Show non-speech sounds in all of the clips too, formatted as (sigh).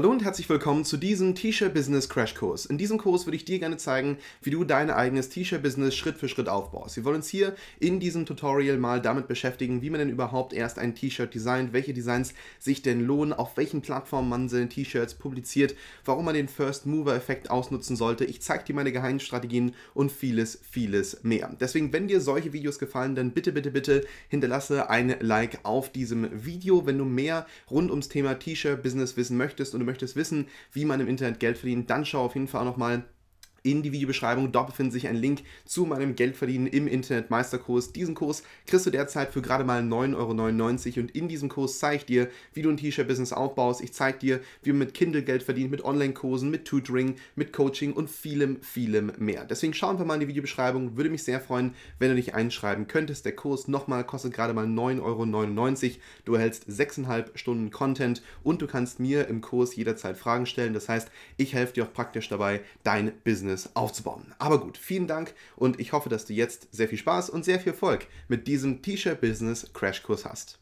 Hallo und herzlich willkommen zu diesem T-Shirt Business Crash Kurs. In diesem Kurs würde ich dir gerne zeigen, wie du dein eigenes T-Shirt Business Schritt für Schritt aufbaust. Wir wollen uns hier in diesem Tutorial mal damit beschäftigen, wie man denn überhaupt erst ein T-Shirt designt, welche Designs sich denn lohnen, auf welchen Plattformen man seine T-Shirts publiziert, warum man den First Mover Effekt ausnutzen sollte. Ich zeige dir meine geheimen Strategien und vieles, vieles mehr. Deswegen, wenn dir solche Videos gefallen, dann bitte, bitte, bitte hinterlasse ein Like auf diesem Video. Wenn du mehr rund ums Thema T-Shirt Business wissen möchtest und möchtest wissen, wie man im Internet Geld verdient, dann schau auf jeden Fall nochmal in die Videobeschreibung dort befindet sich ein Link zu meinem Geldverdienen im Internet Meisterkurs. Diesen Kurs kriegst du derzeit für gerade mal 9,99 Euro und in diesem Kurs zeige ich dir, wie du ein T-Shirt-Business aufbaust. Ich zeige dir, wie man mit Kindle Geld verdient, mit Online-Kursen, mit Tutoring, mit Coaching und vielem, vielem mehr. Deswegen schauen wir mal in die Videobeschreibung. Würde mich sehr freuen, wenn du dich einschreiben könntest. Der Kurs nochmal kostet gerade mal 9,99 Euro. Du erhältst 6,5 Stunden Content und du kannst mir im Kurs jederzeit Fragen stellen. Das heißt, ich helfe dir auch praktisch dabei, dein Business alles aufzubauen. Aber gut, vielen Dank und ich hoffe, dass du jetzt sehr viel Spaß und sehr viel Erfolg mit diesem T-Shirt-Business-Crashkurs hast.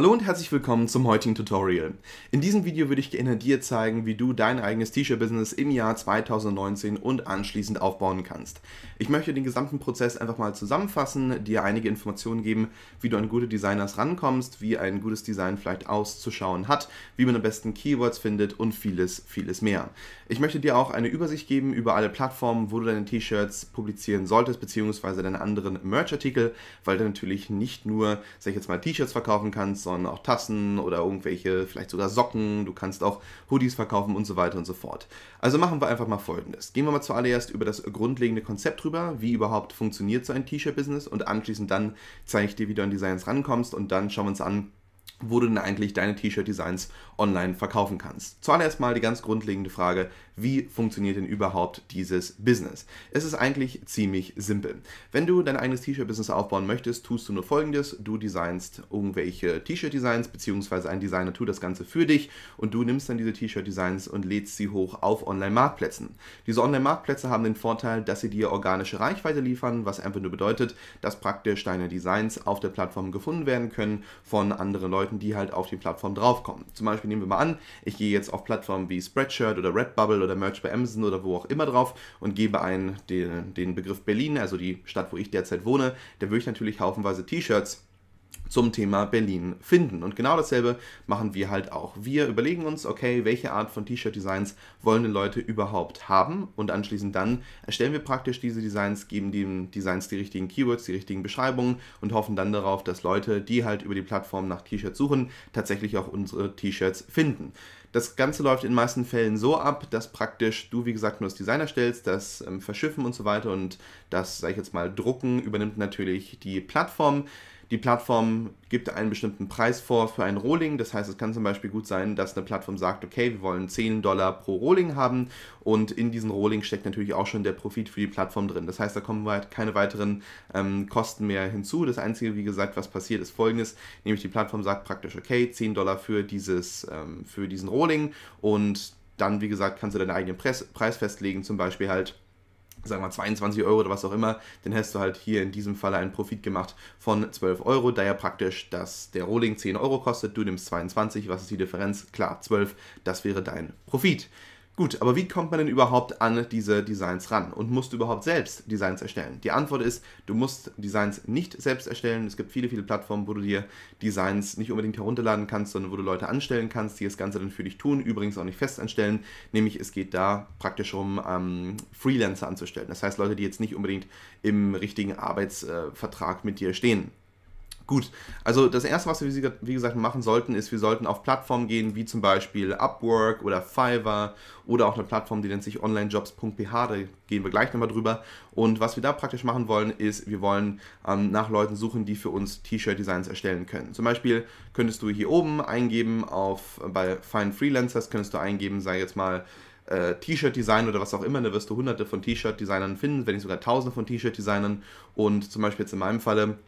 Hallo und herzlich willkommen zum heutigen Tutorial. In diesem Video würde ich gerne dir zeigen, wie du dein eigenes T-Shirt-Business im Jahr 2019 und anschließend aufbauen kannst. Ich möchte den gesamten Prozess einfach mal zusammenfassen, dir einige Informationen geben, wie du an gute Designers rankommst, wie ein gutes Design vielleicht auszuschauen hat, wie man am besten Keywords findet und vieles, vieles mehr. Ich möchte dir auch eine Übersicht geben über alle Plattformen, wo du deine T-Shirts publizieren solltest, beziehungsweise deine anderen Merch-Artikel, weil du natürlich nicht nur, sag ich jetzt mal, T-Shirts verkaufen kannst, sondern auch Tassen oder irgendwelche, vielleicht sogar Socken. Du kannst auch Hoodies verkaufen und so weiter und so fort. Also machen wir einfach mal folgendes. Gehen wir mal zuallererst über das grundlegende Konzept drüber, wie überhaupt funktioniert so ein T-Shirt-Business und anschließend dann zeige ich dir, wie du an Designs rankommst und dann schauen wir uns an, wo du denn eigentlich deine T-Shirt-Designs online verkaufen kannst. Zuallererst mal die ganz grundlegende Frage, wie funktioniert denn überhaupt dieses Business? Es ist eigentlich ziemlich simpel. Wenn du dein eigenes T-Shirt-Business aufbauen möchtest, tust du nur folgendes. Du designst irgendwelche T-Shirt-Designs, beziehungsweise ein Designer tut das Ganze für dich und du nimmst dann diese T-Shirt-Designs und lädst sie hoch auf Online-Marktplätzen. Diese Online-Marktplätze haben den Vorteil, dass sie dir organische Reichweite liefern, was einfach nur bedeutet, dass praktisch deine Designs auf der Plattform gefunden werden können von anderen Leuten, die halt auf die Plattform draufkommen. Zum Beispiel nehmen wir mal an, ich gehe jetzt auf Plattformen wie Spreadshirt oder Redbubble oder Merch bei Amazon oder wo auch immer drauf und gebe einen den, den Begriff Berlin, also die Stadt, wo ich derzeit wohne, da würde ich natürlich haufenweise T-Shirts zum Thema Berlin finden. Und genau dasselbe machen wir halt auch. Wir überlegen uns, okay, welche Art von T-Shirt-Designs wollen denn Leute überhaupt haben? Und anschließend dann erstellen wir praktisch diese Designs, geben den Designs die richtigen Keywords, die richtigen Beschreibungen und hoffen dann darauf, dass Leute, die halt über die Plattform nach T-Shirts suchen, tatsächlich auch unsere T-Shirts finden. Das Ganze läuft in den meisten Fällen so ab, dass praktisch du, wie gesagt, nur das Design erstellst, das ähm, Verschiffen und so weiter und das, sag ich jetzt mal, Drucken übernimmt natürlich die Plattform. Die Plattform gibt einen bestimmten Preis vor für ein Rolling. Das heißt, es kann zum Beispiel gut sein, dass eine Plattform sagt, okay, wir wollen 10 Dollar pro Rolling haben und in diesen Rolling steckt natürlich auch schon der Profit für die Plattform drin. Das heißt, da kommen halt keine weiteren ähm, Kosten mehr hinzu. Das Einzige, wie gesagt, was passiert, ist folgendes, nämlich die Plattform sagt praktisch, okay, 10 Dollar für, dieses, ähm, für diesen Rolling und dann, wie gesagt, kannst du deinen eigenen Preis festlegen, zum Beispiel halt sagen wir 22 Euro oder was auch immer, dann hast du halt hier in diesem Falle einen Profit gemacht von 12 Euro, da ja praktisch, dass der Rolling 10 Euro kostet, du nimmst 22, was ist die Differenz? Klar, 12, das wäre dein Profit. Gut, aber wie kommt man denn überhaupt an diese Designs ran und musst du überhaupt selbst Designs erstellen? Die Antwort ist, du musst Designs nicht selbst erstellen. Es gibt viele, viele Plattformen, wo du dir Designs nicht unbedingt herunterladen kannst, sondern wo du Leute anstellen kannst, die das Ganze dann für dich tun, übrigens auch nicht fest anstellen. Nämlich es geht da praktisch um ähm, Freelancer anzustellen. Das heißt Leute, die jetzt nicht unbedingt im richtigen Arbeitsvertrag äh, mit dir stehen. Gut, also das Erste, was wir, wie gesagt, machen sollten, ist, wir sollten auf Plattformen gehen, wie zum Beispiel Upwork oder Fiverr oder auch eine Plattform, die nennt sich onlinejobs.ph, da gehen wir gleich nochmal drüber. Und was wir da praktisch machen wollen, ist, wir wollen ähm, nach Leuten suchen, die für uns T-Shirt-Designs erstellen können. Zum Beispiel könntest du hier oben eingeben, auf, äh, bei Fine Freelancers könntest du eingeben, sei jetzt mal äh, T-Shirt-Design oder was auch immer, da wirst du hunderte von T-Shirt-Designern finden, wenn nicht sogar tausende von T-Shirt-Designern. Und zum Beispiel jetzt in meinem Falle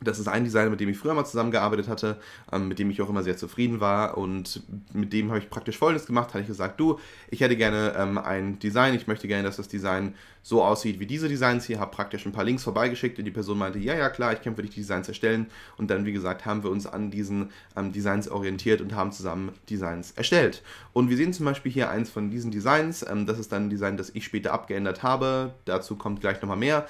das ist ein Designer, mit dem ich früher mal zusammengearbeitet hatte, ähm, mit dem ich auch immer sehr zufrieden war. Und mit dem habe ich praktisch Folgendes gemacht, hatte ich gesagt, du, ich hätte gerne ähm, ein Design, ich möchte gerne, dass das Design so aussieht wie diese Designs hier, habe praktisch ein paar Links vorbeigeschickt und die Person meinte, ja, ja, klar, ich kann für dich die Designs erstellen. Und dann, wie gesagt, haben wir uns an diesen ähm, Designs orientiert und haben zusammen Designs erstellt. Und wir sehen zum Beispiel hier eins von diesen Designs. das ist dann ein Design, das ich später abgeändert habe. Dazu kommt gleich nochmal mehr.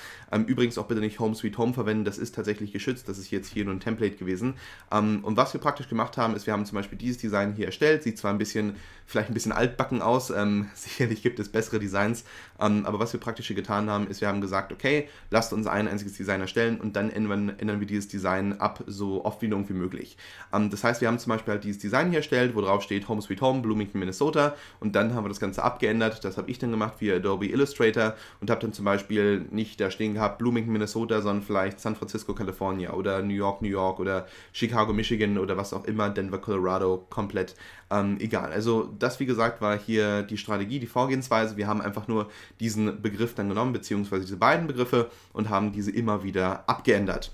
übrigens auch bitte nicht Home Sweet Home verwenden, das ist tatsächlich geschützt unterstützt. Das ist jetzt hier nur ein Template gewesen. Ähm, und was wir praktisch gemacht haben, ist, wir haben zum Beispiel dieses Design hier erstellt. Sieht zwar ein bisschen vielleicht ein bisschen altbacken aus. Ähm, (laughs) sicherlich gibt es bessere Designs. Ähm, aber was wir praktisch hier getan haben, ist, wir haben gesagt, okay, lasst uns ein einziges Design erstellen und dann ändern, ändern wir dieses Design ab, so oft wie nur wie möglich. Ähm, das heißt, wir haben zum Beispiel halt dieses Design hier erstellt, wo drauf steht Home Sweet Home, Bloomington, Minnesota. Und dann haben wir das Ganze abgeändert. Das habe ich dann gemacht via Adobe Illustrator und habe dann zum Beispiel nicht da stehen gehabt, Bloomington, Minnesota, sondern vielleicht San Francisco, California oder New York, New York oder Chicago, Michigan oder was auch immer, Denver, Colorado, komplett ähm, egal. Also das, wie gesagt, war hier die Strategie, die Vorgehensweise. Wir haben einfach nur diesen Begriff dann genommen, beziehungsweise diese beiden Begriffe und haben diese immer wieder abgeändert.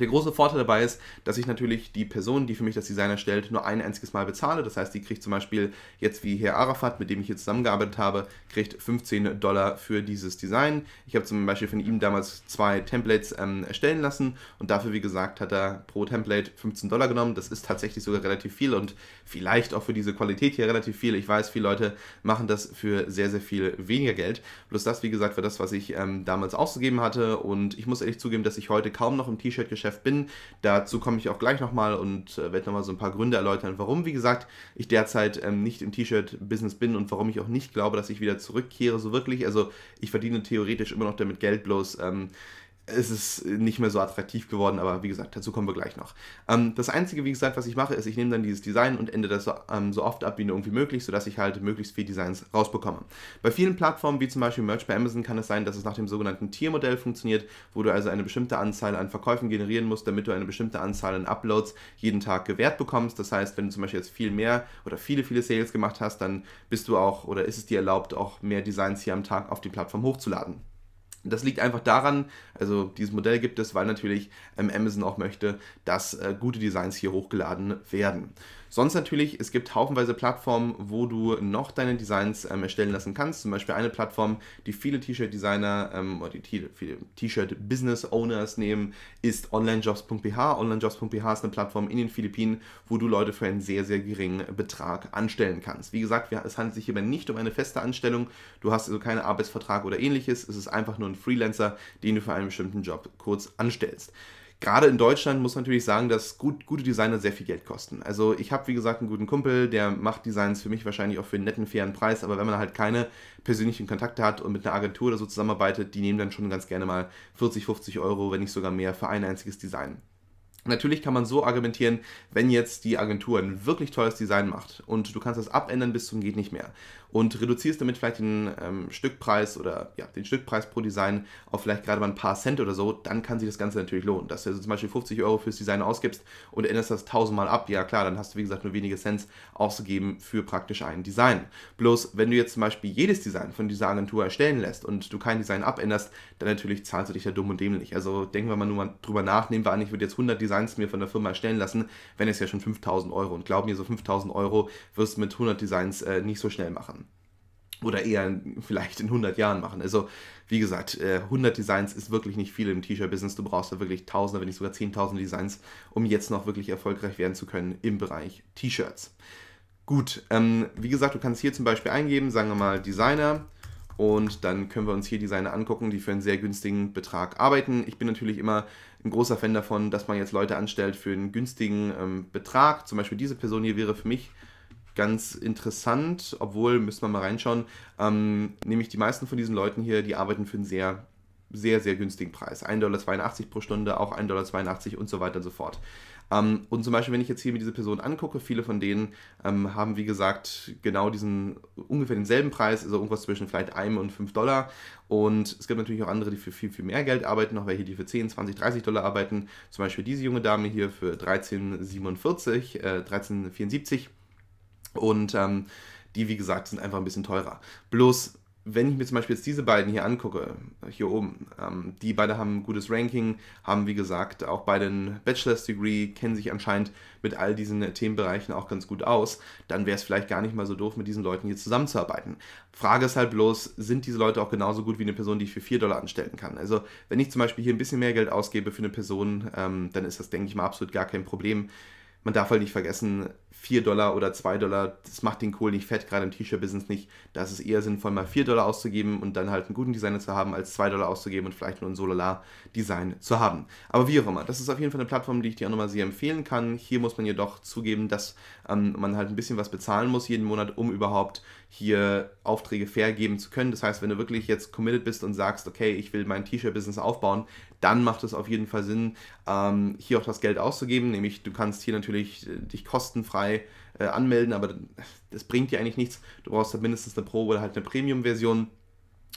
Der große Vorteil dabei ist, dass ich natürlich die Person, die für mich das Design erstellt, nur ein einziges Mal bezahle. Das heißt, die kriegt zum Beispiel jetzt wie Herr Arafat, mit dem ich hier zusammengearbeitet habe, kriegt 15 Dollar für dieses Design. Ich habe zum Beispiel von ihm damals zwei Templates ähm, erstellen lassen und dafür, wie gesagt, hat er pro Template 15 Dollar genommen. Das ist tatsächlich sogar relativ viel und vielleicht auch für diese Qualität hier relativ viel. Ich weiß, viele Leute machen das für sehr, sehr viel weniger Geld. Bloß das, wie gesagt, war das, was ich ähm, damals ausgegeben hatte und ich muss ehrlich zugeben, dass ich heute kaum noch im T-Shirt Geschäft bin. Dazu komme ich auch gleich nochmal und äh, werde nochmal so ein paar Gründe erläutern, warum, wie gesagt, ich derzeit ähm, nicht im T-Shirt-Business bin und warum ich auch nicht glaube, dass ich wieder zurückkehre, so wirklich. Also ich verdiene theoretisch immer noch damit Geld, bloß ähm, es ist nicht mehr so attraktiv geworden, aber wie gesagt, dazu kommen wir gleich noch. Ähm, das Einzige, wie gesagt, was ich mache, ist, ich nehme dann dieses Design und ende das so, ähm, so oft ab wie nur irgendwie möglich, sodass ich halt möglichst viele Designs rausbekomme. Bei vielen Plattformen, wie zum Beispiel Merch bei Amazon, kann es sein, dass es nach dem sogenannten Tiermodell funktioniert, wo du also eine bestimmte Anzahl an Verkäufen generieren musst, damit du eine bestimmte Anzahl an Uploads jeden Tag gewährt bekommst. Das heißt, wenn du zum Beispiel jetzt viel mehr oder viele, viele Sales gemacht hast, dann bist du auch oder ist es dir erlaubt, auch mehr Designs hier am Tag auf die Plattform hochzuladen. Das liegt einfach daran, also dieses Modell gibt es, weil natürlich ähm, Amazon auch möchte, dass äh, gute Designs hier hochgeladen werden. Sonst natürlich, es gibt haufenweise Plattformen, wo du noch deine Designs ähm, erstellen lassen kannst. Zum Beispiel eine Plattform, die viele T-Shirt-Designer ähm, oder die viele T-Shirt-Business-Owners nehmen, ist onlinejobs.ph. Onlinejobs.ph ist eine Plattform in den Philippinen, wo du Leute für einen sehr, sehr geringen Betrag anstellen kannst. Wie gesagt, es handelt sich hierbei nicht um eine feste Anstellung. Du hast also keinen Arbeitsvertrag oder ähnliches. Es ist einfach nur ein Freelancer, den du für einen bestimmten Job kurz anstellst gerade in Deutschland muss man natürlich sagen, dass gut, gute Designer sehr viel Geld kosten. Also ich habe, wie gesagt, einen guten Kumpel, der macht Designs für mich wahrscheinlich auch für einen netten, fairen Preis, aber wenn man halt keine persönlichen Kontakte hat und mit einer Agentur oder so zusammenarbeitet, die nehmen dann schon ganz gerne mal 40, 50 Euro, wenn nicht sogar mehr, für ein einziges Design. Natürlich kann man so argumentieren, wenn jetzt die Agentur ein wirklich tolles Design macht und du kannst das abändern bis zum geht nicht mehr und reduzierst damit vielleicht den ähm, Stückpreis oder ja, den Stückpreis pro Design auf vielleicht gerade mal ein paar Cent oder so, dann kann sich das Ganze natürlich lohnen. Dass du also zum Beispiel 50 Euro fürs Design ausgibst und änderst das tausendmal ab, ja klar, dann hast du wie gesagt nur wenige Cents auszugeben für praktisch ein Design. Bloß, wenn du jetzt zum Beispiel jedes Design von dieser Agentur erstellen lässt und du kein Design abänderst, dann natürlich zahlst du dich ja dumm und dämlich. Also denken wir mal nur mal drüber nach, nehmen wir an, ich würde jetzt 100 Designs mir von der Firma erstellen lassen, wenn es ja schon 5000 Euro und glaub mir, so 5000 Euro wirst du mit 100 Designs äh, nicht so schnell machen oder eher vielleicht in 100 Jahren machen. Also wie gesagt, 100 äh, Designs ist wirklich nicht viel im T-Shirt-Business. Du brauchst da wirklich Tausende, wenn nicht sogar Zehntausende Designs, um jetzt noch wirklich erfolgreich werden zu können im Bereich T-Shirts. Gut, ähm, wie gesagt, du kannst hier zum Beispiel eingeben, sagen wir mal Designer. Und dann können wir uns hier Designer angucken, die für einen sehr günstigen Betrag arbeiten. Ich bin natürlich immer ein großer Fan davon, dass man jetzt Leute anstellt für einen günstigen ähm, Betrag. Zum Beispiel diese Person hier wäre für mich ganz interessant, obwohl, müssen wir mal reinschauen, ähm, nämlich die meisten von diesen Leuten hier, die arbeiten für einen sehr, sehr, sehr günstigen Preis. 1,82 Dollar pro Stunde, auch 1,82 Dollar und so weiter und so fort. Ähm, und zum Beispiel, wenn ich jetzt hier mir diese Person angucke, viele von denen ähm, haben, wie gesagt, genau diesen, ungefähr denselben Preis, also irgendwas zwischen vielleicht 1 und 5 Dollar. Und es gibt natürlich auch andere, die für viel, viel mehr Geld arbeiten, auch welche, die für 10, 20, 30 Dollar arbeiten. Zum Beispiel diese junge Dame hier für 13,47, äh, 13,74 und ähm, die, wie gesagt, sind einfach ein bisschen teurer. Bloß, wenn ich mir zum Beispiel jetzt diese beiden hier angucke, hier oben, ähm, die beide haben ein gutes Ranking, haben wie gesagt auch bei den Bachelor's Degree, kennen sich anscheinend mit all diesen äh, Themenbereichen auch ganz gut aus, dann wäre es vielleicht gar nicht mal so doof, mit diesen Leuten hier zusammenzuarbeiten. Frage ist halt bloß, sind diese Leute auch genauso gut wie eine Person, die ich für 4 Dollar anstellen kann? Also, wenn ich zum Beispiel hier ein bisschen mehr Geld ausgebe für eine Person, ähm, dann ist das, denke ich mal, absolut gar kein Problem man darf halt nicht vergessen, 4 Dollar oder 2 Dollar, das macht den Kohl nicht fett, gerade im T-Shirt-Business nicht. Da ist es eher sinnvoll, mal 4 Dollar auszugeben und dann halt einen guten Designer zu haben, als 2 Dollar auszugeben und vielleicht nur ein Solala-Design zu haben. Aber wie auch immer, das ist auf jeden Fall eine Plattform, die ich dir auch nochmal sehr empfehlen kann. Hier muss man jedoch zugeben, dass ähm, man halt ein bisschen was bezahlen muss jeden Monat, um überhaupt hier Aufträge fair zu können. Das heißt, wenn du wirklich jetzt committed bist und sagst, okay, ich will mein T-Shirt-Business aufbauen, dann macht es auf jeden Fall Sinn, ähm, hier auch das Geld auszugeben. Nämlich, du kannst hier natürlich äh, dich kostenfrei äh, anmelden, aber das bringt dir eigentlich nichts. Du brauchst halt mindestens eine Pro oder halt eine Premium-Version.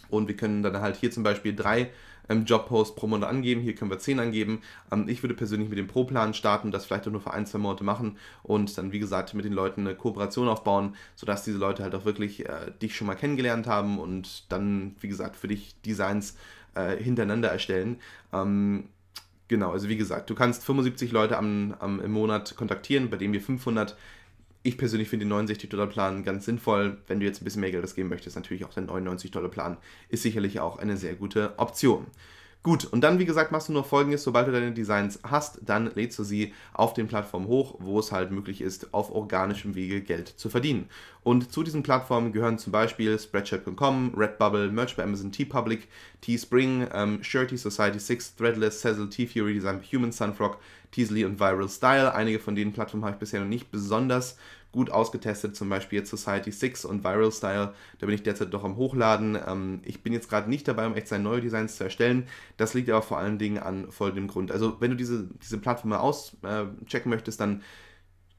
Und wir können dann halt hier zum Beispiel drei ähm, Jobpost pro Monat angeben, hier können wir 10 angeben. Ähm, ich würde persönlich mit dem Pro-Plan starten, das vielleicht auch nur für ein, zwei Monate machen und dann, wie gesagt, mit den Leuten eine Kooperation aufbauen, sodass diese Leute halt auch wirklich äh, dich schon mal kennengelernt haben und dann, wie gesagt, für dich Designs äh, hintereinander erstellen. Ähm, genau, also wie gesagt, du kannst 75 Leute am, am, im Monat kontaktieren, bei denen wir 500 ich persönlich finde den 69-Dollar-Plan ganz sinnvoll. Wenn du jetzt ein bisschen mehr Geld ausgeben möchtest, natürlich auch der 99-Dollar-Plan ist sicherlich auch eine sehr gute Option. Gut, und dann, wie gesagt, machst du nur folgendes, sobald du deine Designs hast, dann lädst du sie auf den Plattformen hoch, wo es halt möglich ist, auf organischem Wege Geld zu verdienen. Und zu diesen Plattformen gehören zum Beispiel Spreadshirt.com, Redbubble, Merch bei Amazon, Teepublic, Teespring, ähm, Shirty Society 6, Threadless, Sezzle, T-Fury Design, Human Sunfrog, Teasley und Viral Style. Einige von den Plattformen habe ich bisher noch nicht besonders gut ausgetestet, zum Beispiel jetzt Society 6 und Viral Style. Da bin ich derzeit noch am Hochladen. Ähm, ich bin jetzt gerade nicht dabei, um echt sein neue Designs zu erstellen. Das liegt aber vor allen Dingen an folgendem Grund. Also, wenn du diese, diese Plattform mal auschecken äh, möchtest, dann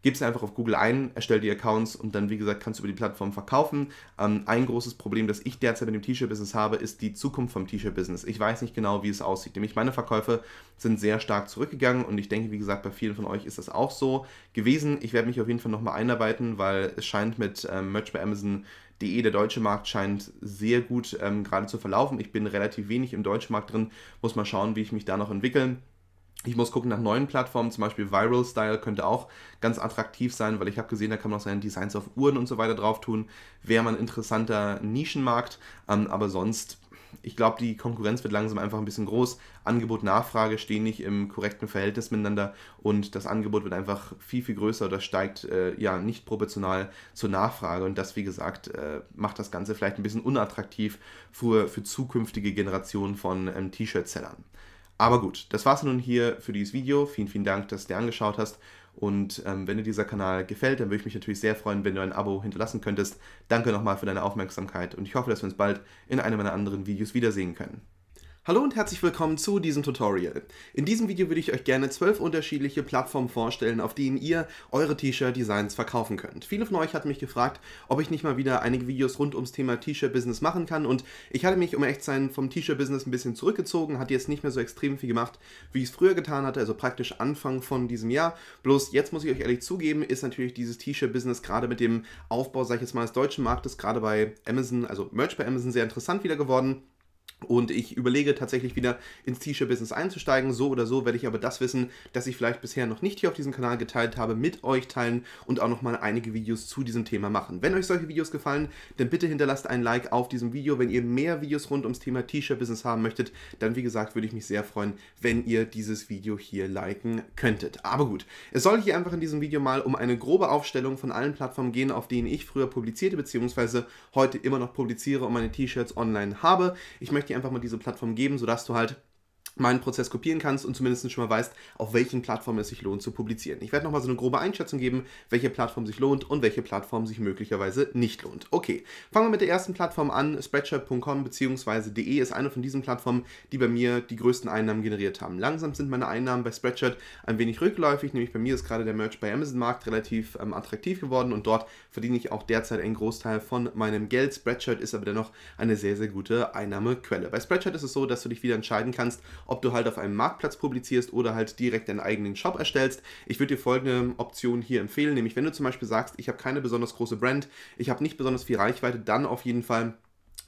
gib es einfach auf Google ein, erstell die Accounts und dann, wie gesagt, kannst du über die Plattform verkaufen. Ähm, ein großes Problem, das ich derzeit mit dem T-Shirt-Business habe, ist die Zukunft vom T-Shirt-Business. Ich weiß nicht genau, wie es aussieht. Nämlich meine Verkäufe sind sehr stark zurückgegangen und ich denke, wie gesagt, bei vielen von euch ist das auch so gewesen. Ich werde mich auf jeden Fall nochmal einarbeiten, weil es scheint mit ähm, Merch bei Amazon De, der deutsche Markt scheint sehr gut ähm, gerade zu verlaufen. Ich bin relativ wenig im deutschen Markt drin, muss mal schauen, wie ich mich da noch entwickle. Ich muss gucken nach neuen Plattformen, zum Beispiel Viral Style könnte auch ganz attraktiv sein, weil ich habe gesehen, da kann man auch seine Designs auf Uhren und so weiter drauf tun. Wäre mal ein interessanter Nischenmarkt, ähm, aber sonst, ich glaube, die Konkurrenz wird langsam einfach ein bisschen groß. Angebot, Nachfrage stehen nicht im korrekten Verhältnis miteinander und das Angebot wird einfach viel, viel größer oder steigt äh, ja nicht proportional zur Nachfrage und das, wie gesagt, äh, macht das Ganze vielleicht ein bisschen unattraktiv für, für zukünftige Generationen von ähm, T-Shirt-Sellern. Aber gut, das war's nun hier für dieses Video. Vielen, vielen Dank, dass du dir angeschaut hast. Und ähm, wenn dir dieser Kanal gefällt, dann würde ich mich natürlich sehr freuen, wenn du ein Abo hinterlassen könntest. Danke nochmal für deine Aufmerksamkeit und ich hoffe, dass wir uns bald in einem meiner anderen Videos wiedersehen können. Hallo und herzlich willkommen zu diesem Tutorial. In diesem Video würde ich euch gerne zwölf unterschiedliche Plattformen vorstellen, auf denen ihr eure T-Shirt-Designs verkaufen könnt. Viele von euch hatten mich gefragt, ob ich nicht mal wieder einige Videos rund ums Thema T-Shirt-Business machen kann und ich hatte mich, um echt zu sein, vom T-Shirt-Business ein bisschen zurückgezogen, hatte jetzt nicht mehr so extrem viel gemacht, wie ich es früher getan hatte, also praktisch Anfang von diesem Jahr. Bloß jetzt muss ich euch ehrlich zugeben, ist natürlich dieses T-Shirt-Business gerade mit dem Aufbau, sag ich jetzt mal, des deutschen Marktes, gerade bei Amazon, also Merch bei Amazon, sehr interessant wieder geworden. Und ich überlege tatsächlich wieder ins T-Shirt-Business einzusteigen. So oder so werde ich aber das Wissen, das ich vielleicht bisher noch nicht hier auf diesem Kanal geteilt habe, mit euch teilen und auch nochmal einige Videos zu diesem Thema machen. Wenn euch solche Videos gefallen, dann bitte hinterlasst ein Like auf diesem Video. Wenn ihr mehr Videos rund ums Thema T-Shirt-Business haben möchtet, dann wie gesagt würde ich mich sehr freuen, wenn ihr dieses Video hier liken könntet. Aber gut, es soll hier einfach in diesem Video mal um eine grobe Aufstellung von allen Plattformen gehen, auf denen ich früher publizierte bzw. heute immer noch publiziere und meine T-Shirts online habe. Ich möchte einfach mal diese Plattform geben, sodass du halt meinen Prozess kopieren kannst und zumindest schon mal weißt, auf welchen Plattformen es sich lohnt zu publizieren. Ich werde nochmal so eine grobe Einschätzung geben, welche Plattform sich lohnt und welche Plattform sich möglicherweise nicht lohnt. Okay, fangen wir mit der ersten Plattform an. Spreadshirt.com bzw. DE ist eine von diesen Plattformen, die bei mir die größten Einnahmen generiert haben. Langsam sind meine Einnahmen bei Spreadshirt ein wenig rückläufig, nämlich bei mir ist gerade der Merch bei Amazon Markt relativ ähm, attraktiv geworden und dort verdiene ich auch derzeit einen Großteil von meinem Geld. Spreadshirt ist aber dennoch eine sehr, sehr gute Einnahmequelle. Bei Spreadshirt ist es so, dass du dich wieder entscheiden kannst, ob du halt auf einem Marktplatz publizierst oder halt direkt deinen eigenen Shop erstellst. Ich würde dir folgende Option hier empfehlen, nämlich wenn du zum Beispiel sagst, ich habe keine besonders große Brand, ich habe nicht besonders viel Reichweite, dann auf jeden Fall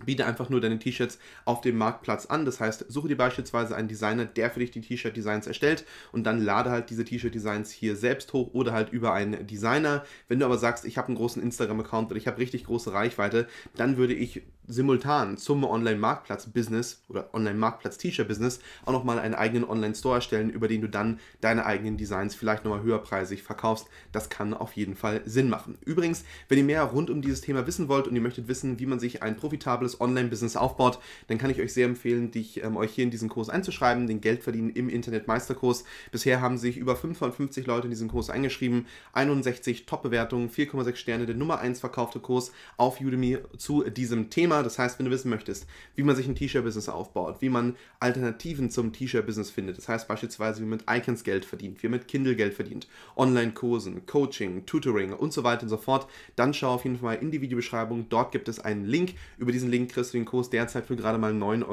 biete einfach nur deine T-Shirts auf dem Marktplatz an. Das heißt, suche dir beispielsweise einen Designer, der für dich die T-Shirt-Designs erstellt und dann lade halt diese T-Shirt-Designs hier selbst hoch oder halt über einen Designer. Wenn du aber sagst, ich habe einen großen Instagram-Account oder ich habe richtig große Reichweite, dann würde ich simultan zum Online-Marktplatz-Business oder Online-Marktplatz-T-Shirt-Business auch nochmal einen eigenen Online-Store erstellen, über den du dann deine eigenen Designs vielleicht nochmal höherpreisig verkaufst. Das kann auf jeden Fall Sinn machen. Übrigens, wenn ihr mehr rund um dieses Thema wissen wollt und ihr möchtet wissen, wie man sich ein profitables Online-Business aufbaut, dann kann ich euch sehr empfehlen, dich, ähm, euch hier in diesen Kurs einzuschreiben, den Geldverdienen im Internet-Meisterkurs. Bisher haben sich über 550 Leute in diesen Kurs eingeschrieben, 61 Top-Bewertungen, 4,6 Sterne, der Nummer 1 verkaufte Kurs auf Udemy zu diesem Thema. Thema. Das heißt, wenn du wissen möchtest, wie man sich ein T-Shirt-Business aufbaut, wie man Alternativen zum T-Shirt-Business findet, das heißt beispielsweise, wie man mit Icons Geld verdient, wie man mit Kindle Geld verdient, Online-Kursen, Coaching, Tutoring und so weiter und so fort, dann schau auf jeden Fall in die Videobeschreibung. Dort gibt es einen Link. Über diesen Link kriegst du den Kurs derzeit für gerade mal 9,99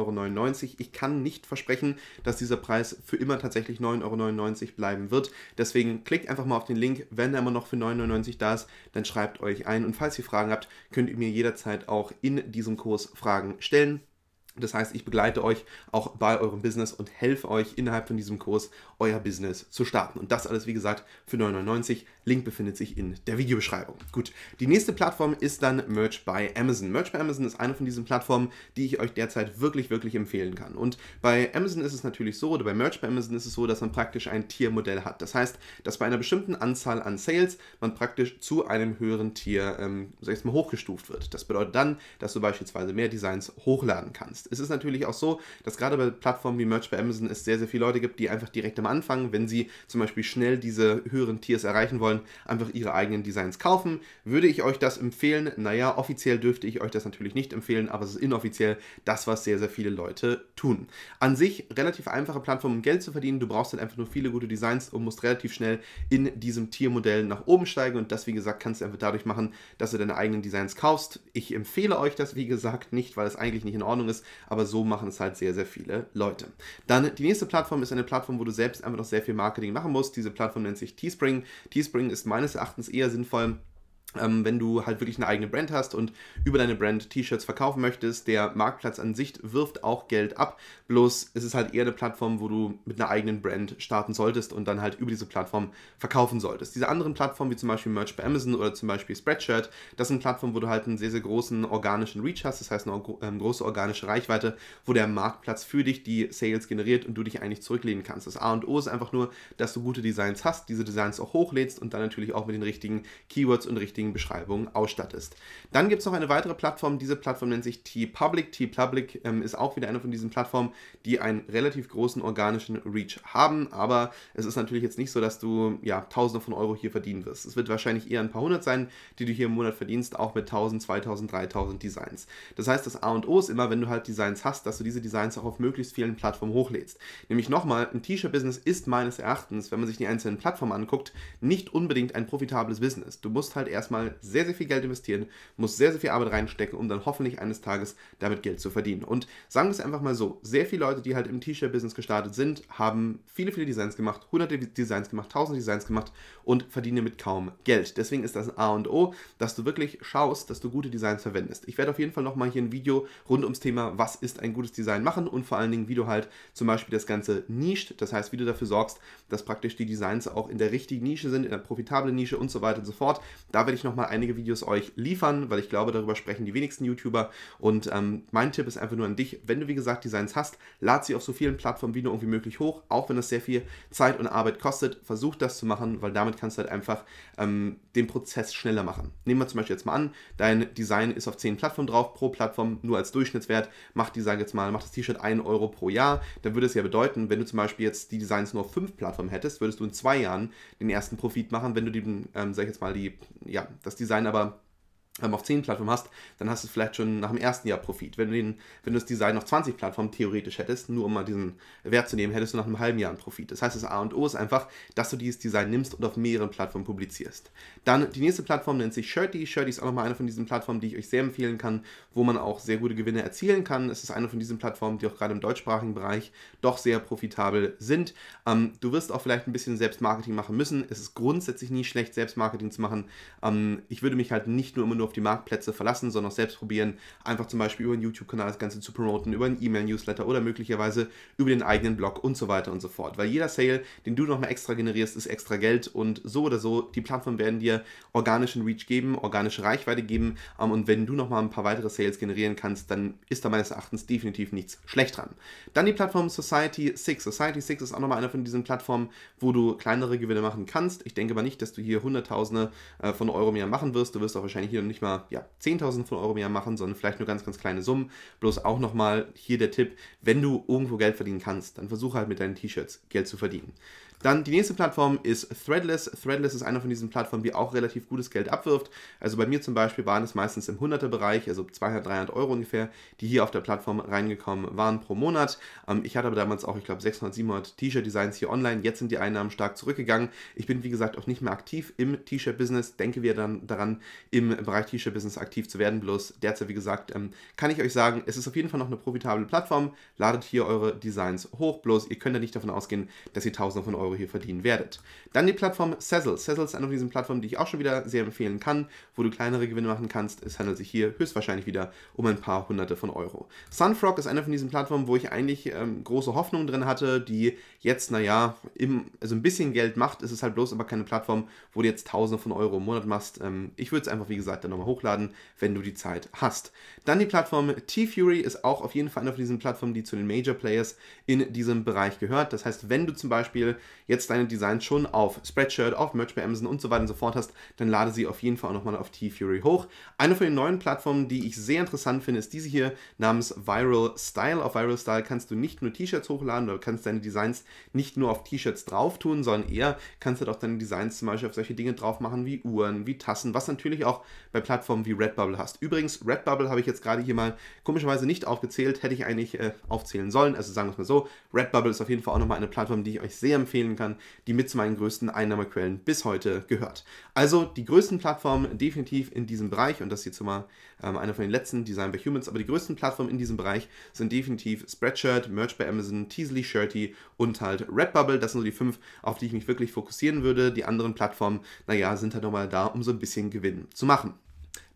Euro. Ich kann nicht versprechen, dass dieser Preis für immer tatsächlich 9,99 Euro bleiben wird. Deswegen klickt einfach mal auf den Link. Wenn er immer noch für 9,99 Euro da ist, dann schreibt euch ein. Und falls ihr Fragen habt, könnt ihr mir jederzeit auch in diesem diesem Kurs Fragen stellen. Das heißt, ich begleite euch auch bei eurem Business und helfe euch innerhalb von diesem Kurs, euer Business zu starten. Und das alles, wie gesagt, für 9,99. Link befindet sich in der Videobeschreibung. Gut, die nächste Plattform ist dann Merch by Amazon. Merch by Amazon ist eine von diesen Plattformen, die ich euch derzeit wirklich, wirklich empfehlen kann. Und bei Amazon ist es natürlich so, oder bei Merch by Amazon ist es so, dass man praktisch ein Tiermodell hat. Das heißt, dass bei einer bestimmten Anzahl an Sales man praktisch zu einem höheren Tier, ähm, sag ich mal, hochgestuft wird. Das bedeutet dann, dass du beispielsweise mehr Designs hochladen kannst. Es ist natürlich auch so, dass gerade bei Plattformen wie Merch by Amazon es sehr, sehr viele Leute gibt, die einfach direkt am Anfang, wenn sie zum Beispiel schnell diese höheren Tiers erreichen wollen, wollen, einfach ihre eigenen Designs kaufen. Würde ich euch das empfehlen? Naja, offiziell dürfte ich euch das natürlich nicht empfehlen, aber es ist inoffiziell das, was sehr, sehr viele Leute tun. An sich relativ einfache Plattform, um Geld zu verdienen. Du brauchst dann halt einfach nur viele gute Designs und musst relativ schnell in diesem Tiermodell nach oben steigen. Und das, wie gesagt, kannst du einfach dadurch machen, dass du deine eigenen Designs kaufst. Ich empfehle euch das, wie gesagt, nicht, weil es eigentlich nicht in Ordnung ist, aber so machen es halt sehr, sehr viele Leute. Dann die nächste Plattform ist eine Plattform, wo du selbst einfach noch sehr viel Marketing machen musst. Diese Plattform nennt sich Teespring. Teespring Monitoring ist meines Erachtens eher sinnvoll, ähm, wenn du halt wirklich eine eigene Brand hast und über deine Brand T-Shirts verkaufen möchtest, der Marktplatz an sich wirft auch Geld ab. Bloß es ist halt eher eine Plattform, wo du mit einer eigenen Brand starten solltest und dann halt über diese Plattform verkaufen solltest. Diese anderen Plattformen, wie zum Beispiel Merch bei Amazon oder zum Beispiel Spreadshirt, das sind Plattformen, wo du halt einen sehr, sehr großen organischen Reach hast, das heißt eine ähm, große organische Reichweite, wo der Marktplatz für dich die Sales generiert und du dich eigentlich zurücklehnen kannst. Das A und O ist einfach nur, dass du gute Designs hast, diese Designs auch hochlädst und dann natürlich auch mit den richtigen Keywords und richtigen richtigen Beschreibung ausstattest. Dann gibt es noch eine weitere Plattform. Diese Plattform nennt sich T-Public. T-Public ähm, ist auch wieder eine von diesen Plattformen, die einen relativ großen organischen Reach haben. Aber es ist natürlich jetzt nicht so, dass du ja Tausende von Euro hier verdienen wirst. Es wird wahrscheinlich eher ein paar hundert sein, die du hier im Monat verdienst, auch mit 1000, 2000, 3000 Designs. Das heißt, das A und O ist immer, wenn du halt Designs hast, dass du diese Designs auch auf möglichst vielen Plattformen hochlädst. Nämlich nochmal, ein T-Shirt-Business ist meines Erachtens, wenn man sich die einzelnen Plattformen anguckt, nicht unbedingt ein profitables Business. Du musst halt erstmal erstmal sehr, sehr viel Geld investieren, muss sehr, sehr viel Arbeit reinstecken, um dann hoffentlich eines Tages damit Geld zu verdienen. Und sagen wir es einfach mal so, sehr viele Leute, die halt im T-Shirt-Business gestartet sind, haben viele, viele Designs gemacht, hunderte Designs gemacht, tausende Designs gemacht und verdienen mit kaum Geld. Deswegen ist das ein A und O, dass du wirklich schaust, dass du gute Designs verwendest. Ich werde auf jeden Fall nochmal hier ein Video rund ums Thema, was ist ein gutes Design machen und vor allen Dingen, wie du halt zum Beispiel das Ganze nischt, das heißt, wie du dafür sorgst, dass praktisch die Designs auch in der richtigen Nische sind, in der profitablen Nische und so weiter und so fort. Da werde ich sicherlich nochmal einige Videos euch liefern, weil ich glaube, darüber sprechen die wenigsten YouTuber. Und ähm, mein Tipp ist einfach nur an dich, wenn du wie gesagt Designs hast, lad sie auf so vielen Plattformen wie nur irgendwie möglich hoch, auch wenn das sehr viel Zeit und Arbeit kostet. Versuch das zu machen, weil damit kannst du halt einfach ähm, den Prozess schneller machen. Nehmen wir zum Beispiel jetzt mal an, dein Design ist auf 10 Plattformen drauf, pro Plattform nur als Durchschnittswert, macht die, sage jetzt mal, macht das T-Shirt 1 Euro pro Jahr, dann würde es ja bedeuten, wenn du zum Beispiel jetzt die Designs nur auf 5 Plattformen hättest, würdest du in zwei Jahren den ersten Profit machen, wenn du die, ähm, sag ich jetzt mal, die ja, ja, das Design aber ähm, auf 10 Plattformen hast, dann hast du vielleicht schon nach dem ersten Jahr Profit. Wenn du, den, wenn du das Design auf 20 Plattformen theoretisch hättest, nur um mal diesen Wert zu nehmen, hättest du nach einem halben Jahr einen Profit. Das heißt, das A und O ist einfach, dass du dieses Design nimmst und auf mehreren Plattformen publizierst. Dann die nächste Plattform nennt sich Shirty. Shirty ist auch nochmal eine von diesen Plattformen, die ich euch sehr empfehlen kann, wo man auch sehr gute Gewinne erzielen kann. Es ist eine von diesen Plattformen, die auch gerade im deutschsprachigen Bereich doch sehr profitabel sind. Ähm, du wirst auch vielleicht ein bisschen Selbstmarketing machen müssen. Es ist grundsätzlich nie schlecht, Selbstmarketing zu machen. Ähm, ich würde mich halt nicht nur immer nur nur auf die Marktplätze verlassen, sondern auch selbst probieren, einfach zum Beispiel über einen YouTube-Kanal das Ganze zu promoten, über einen E-Mail-Newsletter oder möglicherweise über den eigenen Blog und so weiter und so fort. Weil jeder Sale, den du nochmal extra generierst, ist extra Geld und so oder so, die Plattformen werden dir organischen Reach geben, organische Reichweite geben ähm, und wenn du nochmal ein paar weitere Sales generieren kannst, dann ist da meines Erachtens definitiv nichts schlecht dran. Dann die Plattform Society 6. Society 6 ist auch nochmal eine von diesen Plattformen, wo du kleinere Gewinne machen kannst. Ich denke aber nicht, dass du hier Hunderttausende äh, von Euro mehr machen wirst. Du wirst auch wahrscheinlich hier nicht nicht mal ja, 10.000 von Euro im Jahr machen, sondern vielleicht nur ganz, ganz kleine Summen. Bloß auch nochmal hier der Tipp, wenn du irgendwo Geld verdienen kannst, dann versuche halt mit deinen T-Shirts Geld zu verdienen. Dann die nächste Plattform ist Threadless. Threadless ist eine von diesen Plattformen, die auch relativ gutes Geld abwirft. Also bei mir zum Beispiel waren es meistens im 100er-Bereich, also 200, 300 Euro ungefähr, die hier auf der Plattform reingekommen waren pro Monat. Ähm, ich hatte aber damals auch, ich glaube, 600, 700 T-Shirt-Designs hier online. Jetzt sind die Einnahmen stark zurückgegangen. Ich bin, wie gesagt, auch nicht mehr aktiv im T-Shirt-Business. Denke wir dann daran, im Bereich T-Shirt-Business aktiv zu werden. Bloß derzeit, wie gesagt, ähm, kann ich euch sagen, es ist auf jeden Fall noch eine profitable Plattform. Ladet hier eure Designs hoch. Bloß ihr könnt ja nicht davon ausgehen, dass ihr Tausende von Euro Euro hier verdienen werdet. Dann die Plattform Sezzle. Sezzle ist eine von diesen Plattformen, die ich auch schon wieder sehr empfehlen kann, wo du kleinere Gewinne machen kannst. Es handelt sich hier höchstwahrscheinlich wieder um ein paar hunderte von Euro. Sunfrog ist eine von diesen Plattformen, wo ich eigentlich ähm, große Hoffnungen drin hatte, die jetzt, naja, im, also ein bisschen Geld macht. Es ist halt bloß aber keine Plattform, wo du jetzt tausende von Euro im Monat machst. Ähm, ich würde es einfach, wie gesagt, dann nochmal hochladen, wenn du die Zeit hast. Dann die Plattform T-Fury ist auch auf jeden Fall eine von diesen Plattformen, die zu den Major Players in diesem Bereich gehört. Das heißt, wenn du zum Beispiel jetzt deine Designs schon auf Spreadshirt, auf Merch bei Amazon und so weiter und so fort hast, dann lade sie auf jeden Fall auch nochmal auf T-Fury hoch. Eine von den neuen Plattformen, die ich sehr interessant finde, ist diese hier namens Viral Style. Auf Viral Style kannst du nicht nur T-Shirts hochladen oder kannst deine Designs nicht nur auf T-Shirts drauf tun, sondern eher kannst du halt auch deine Designs zum Beispiel auf solche Dinge drauf machen wie Uhren, wie Tassen, was natürlich auch bei Plattformen wie Redbubble hast. Übrigens, Redbubble habe ich jetzt gerade hier mal komischerweise nicht aufgezählt, hätte ich eigentlich äh, aufzählen sollen. Also sagen wir es mal so, Redbubble ist auf jeden Fall auch nochmal eine Plattform, die ich euch sehr empfehlen betreiben kann, die mit zu meinen größten Einnahmequellen bis heute gehört. Also die größten Plattformen definitiv in diesem Bereich, und das hier jetzt immer ähm, einer von den letzten, Design by Humans, aber die größten Plattformen in diesem Bereich sind definitiv Spreadshirt, Merch bei Amazon, Teasley, Shirty und halt Redbubble. Das sind so die fünf, auf die ich mich wirklich fokussieren würde. Die anderen Plattformen, naja, sind halt nochmal da, um so ein bisschen Gewinn zu machen.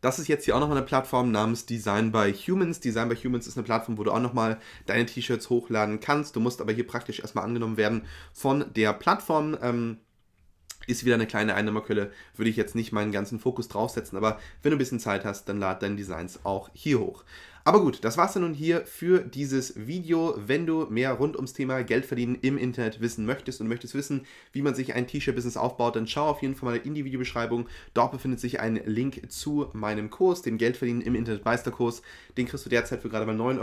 Das ist jetzt hier auch nochmal eine Plattform namens Design by Humans. Design by Humans ist eine Plattform, wo du auch nochmal deine T-Shirts hochladen kannst. Du musst aber hier praktisch erstmal angenommen werden von der Plattform. Ähm, ist wieder eine kleine Einnahmequelle, würde ich jetzt nicht meinen ganzen Fokus draufsetzen, aber wenn du ein bisschen Zeit hast, dann lad deine Designs auch hier hoch. Aber gut, das war's dann nun hier für dieses Video. Wenn du mehr rund ums Thema Geld verdienen im Internet wissen möchtest und möchtest wissen, wie man sich ein T-Shirt-Business aufbaut, dann schau auf jeden Fall mal in die Videobeschreibung. Dort befindet sich ein Link zu meinem Kurs, dem Geldverdienen im Internet Meisterkurs. Den kriegst du derzeit für gerade mal 9,99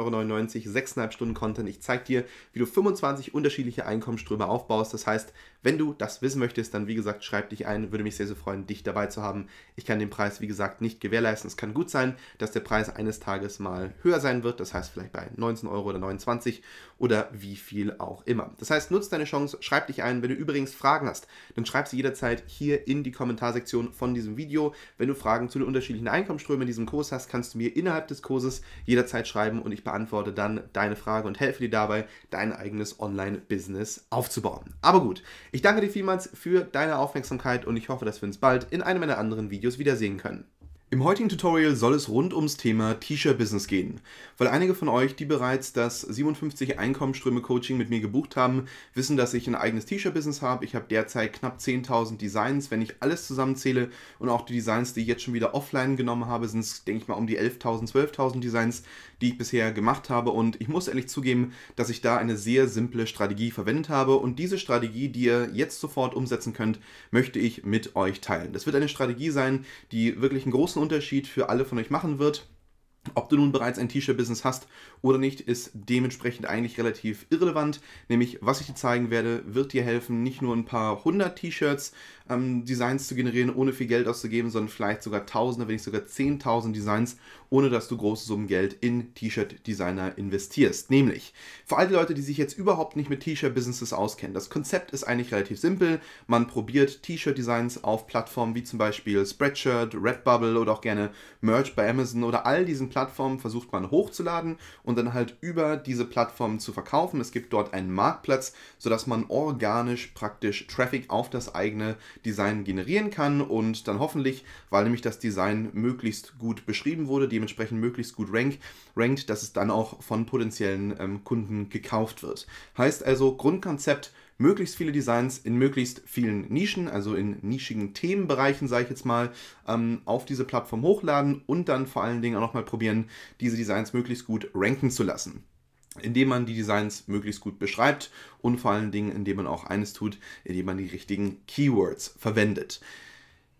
Euro, 6,5 Stunden Content. Ich zeige dir, wie du 25 unterschiedliche Einkommensströme aufbaust. Das heißt, wenn du das wissen möchtest, dann wie gesagt, schreib dich ein. Würde mich sehr, sehr freuen, dich dabei zu haben. Ich kann den Preis, wie gesagt, nicht gewährleisten. Es kann gut sein, dass der Preis eines Tages mal höher sein wird. Das heißt vielleicht bei 19 Euro oder 29 oder wie viel auch immer. Das heißt, nutze deine Chance, schreib dich ein. Wenn du übrigens Fragen hast, dann schreib sie jederzeit hier in die Kommentarsektion von diesem Video. Wenn du Fragen zu den unterschiedlichen Einkommensströmen in diesem Kurs hast, kannst du mir innerhalb des Kurses jederzeit schreiben und ich beantworte dann deine Frage und helfe dir dabei, dein eigenes Online-Business aufzubauen. Aber gut, ich danke dir vielmals für deine Aufmerksamkeit und ich hoffe, dass wir uns bald in einem meiner anderen Videos wiedersehen können. Im heutigen Tutorial soll es rund ums Thema T-Shirt-Business gehen. Weil einige von euch, die bereits das 57 Einkommensströme Coaching mit mir gebucht haben, wissen, dass ich ein eigenes T-Shirt-Business habe. Ich habe derzeit knapp 10.000 Designs, wenn ich alles zusammenzähle und auch die Designs, die ich jetzt schon wieder offline genommen habe, sind es, denke ich mal, um die 11.000, 12.000 Designs, die ich bisher gemacht habe. Und ich muss ehrlich zugeben, dass ich da eine sehr simple Strategie verwendet habe. Und diese Strategie, die ihr jetzt sofort umsetzen könnt, möchte ich mit euch teilen. Das wird eine Strategie sein, die wirklich einen großen Unterschied für alle von euch machen wird. Ob du nun bereits ein T-Shirt-Business hast oder nicht, ist dementsprechend eigentlich relativ irrelevant. Nämlich, was ich dir zeigen werde, wird dir helfen, nicht nur ein paar hundert T-Shirts, ähm, Designs zu generieren, ohne viel Geld auszugeben, sondern vielleicht sogar Tausende, wenn nicht sogar Zehntausend Designs, ohne dass du große Summen Geld in T-Shirt-Designer investierst. Nämlich, für all die Leute, die sich jetzt überhaupt nicht mit T-Shirt-Businesses auskennen, das Konzept ist eigentlich relativ simpel. Man probiert T-Shirt-Designs auf Plattformen wie zum Beispiel Spreadshirt, Redbubble oder auch gerne Merch bei Amazon oder all diesen Plattformen versucht man hochzuladen und dann halt über diese Plattform zu verkaufen. Es gibt dort einen Marktplatz, sodass man organisch praktisch Traffic auf das eigene Design generieren kann und dann hoffentlich, weil nämlich das Design möglichst gut beschrieben wurde, dementsprechend möglichst gut rank, rankt, dass es dann auch von potenziellen ähm, Kunden gekauft wird. Heißt also, Grundkonzept möglichst viele Designs in möglichst vielen Nischen, also in nischigen Themenbereichen, sage ich jetzt mal, ähm, auf diese Plattform hochladen und dann vor allen Dingen auch nochmal probieren, diese Designs möglichst gut ranken zu lassen indem man die Designs möglichst gut beschreibt und vor allen Dingen, indem man auch eines tut, indem man die richtigen Keywords verwendet.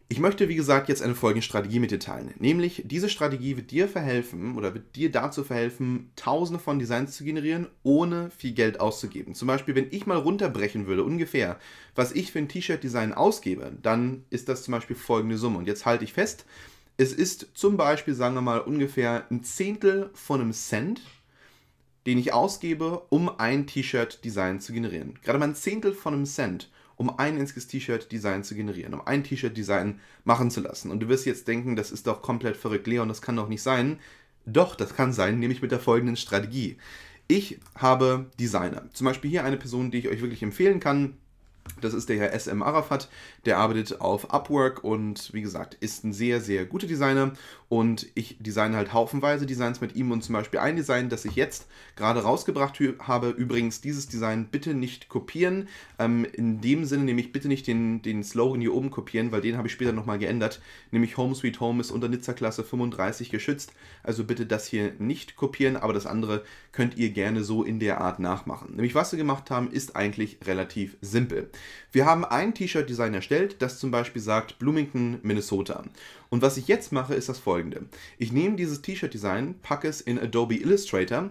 Ich möchte, wie gesagt, jetzt eine folgende Strategie mit dir teilen. Nämlich, diese Strategie wird dir verhelfen oder wird dir dazu verhelfen, tausende von Designs zu generieren, ohne viel Geld auszugeben. Zum Beispiel, wenn ich mal runterbrechen würde, ungefähr, was ich für ein T-Shirt-Design ausgebe, dann ist das zum Beispiel folgende Summe. Und jetzt halte ich fest, es ist zum Beispiel, sagen wir mal, ungefähr ein Zehntel von einem Cent, den ich ausgebe, um ein T-Shirt-Design zu generieren. Gerade mal ein Zehntel von einem Cent um ein einziges T-Shirt-Design zu generieren, um ein T-Shirt-Design machen zu lassen. Und du wirst jetzt denken, das ist doch komplett verrückt, Leon, das kann doch nicht sein. Doch, das kann sein, nämlich mit der folgenden Strategie. Ich habe Designer. Zum Beispiel hier eine Person, die ich euch wirklich empfehlen kann, das ist der Herr SM Arafat, der arbeitet auf Upwork und wie gesagt ist ein sehr, sehr guter Designer und ich designe halt haufenweise Designs mit ihm und zum Beispiel ein Design, das ich jetzt gerade rausgebracht habe. Übrigens, dieses Design bitte nicht kopieren. Ähm, in dem Sinne nämlich bitte nicht den, den Slogan hier oben kopieren, weil den habe ich später nochmal geändert. Nämlich Home Sweet Home ist unter Nizza-Klasse 35 geschützt. Also bitte das hier nicht kopieren, aber das andere könnt ihr gerne so in der Art nachmachen. Nämlich was sie gemacht haben, ist eigentlich relativ simpel. Wir haben ein T-Shirt-Design erstellt, das zum Beispiel sagt Bloomington, Minnesota. Und was ich jetzt mache, ist das folgende. Ich nehme dieses T-Shirt-Design, packe es in Adobe Illustrator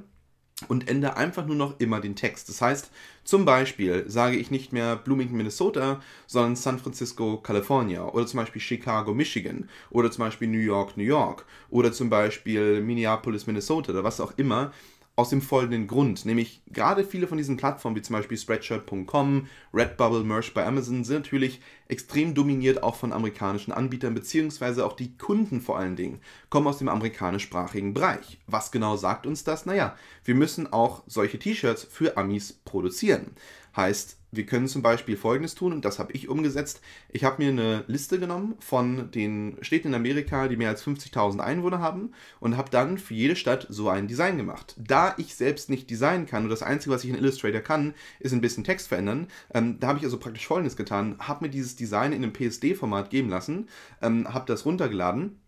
und ändere einfach nur noch immer den Text. Das heißt, zum Beispiel sage ich nicht mehr Bloomington, Minnesota, sondern San Francisco, California oder zum Beispiel Chicago, Michigan oder zum Beispiel New York, New York oder zum Beispiel Minneapolis, Minnesota oder was auch immer. Aus dem folgenden Grund, nämlich gerade viele von diesen Plattformen wie zum Beispiel Spreadshirt.com, Redbubble, Merch bei Amazon sind natürlich extrem dominiert auch von amerikanischen Anbietern, beziehungsweise auch die Kunden vor allen Dingen kommen aus dem amerikanischsprachigen Bereich. Was genau sagt uns das? Naja, wir müssen auch solche T-Shirts für Amis produzieren. Heißt, wir können zum Beispiel Folgendes tun, und das habe ich umgesetzt. Ich habe mir eine Liste genommen von den Städten in Amerika, die mehr als 50.000 Einwohner haben, und habe dann für jede Stadt so ein Design gemacht. Da ich selbst nicht designen kann, und das Einzige, was ich in Illustrator kann, ist ein bisschen Text verändern, ähm, da habe ich also praktisch Folgendes getan, habe mir dieses Design in einem PSD-Format geben lassen, ähm, habe das runtergeladen